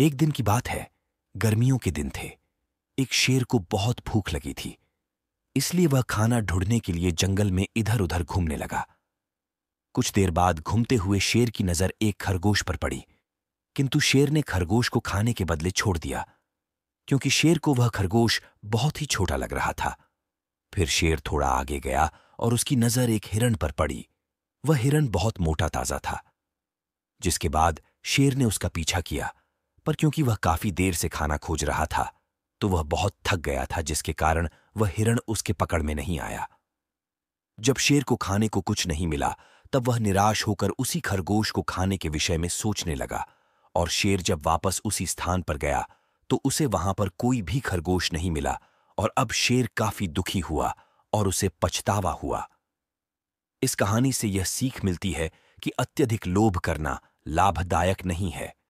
एक दिन की बात है गर्मियों के दिन थे एक शेर को बहुत भूख लगी थी इसलिए वह खाना ढूंढने के लिए जंगल में इधर उधर घूमने लगा कुछ देर बाद घूमते हुए शेर की नजर एक खरगोश पर पड़ी किंतु शेर ने खरगोश को खाने के बदले छोड़ दिया क्योंकि शेर को वह खरगोश बहुत ही छोटा लग रहा था फिर शेर थोड़ा आगे गया और उसकी नजर एक हिरण पर पड़ी वह हिरण बहुत मोटा ताजा था जिसके बाद शेर ने उसका पीछा किया पर क्योंकि वह काफी देर से खाना खोज रहा था तो वह बहुत थक गया था जिसके कारण वह हिरण उसके पकड़ में नहीं आया जब शेर को खाने को कुछ नहीं मिला तब वह निराश होकर उसी खरगोश को खाने के विषय में सोचने लगा और शेर जब वापस उसी स्थान पर गया तो उसे वहां पर कोई भी खरगोश नहीं मिला और अब शेर काफी दुखी हुआ और उसे पछतावा हुआ इस कहानी से यह सीख मिलती है कि अत्यधिक लोभ करना लाभदायक नहीं है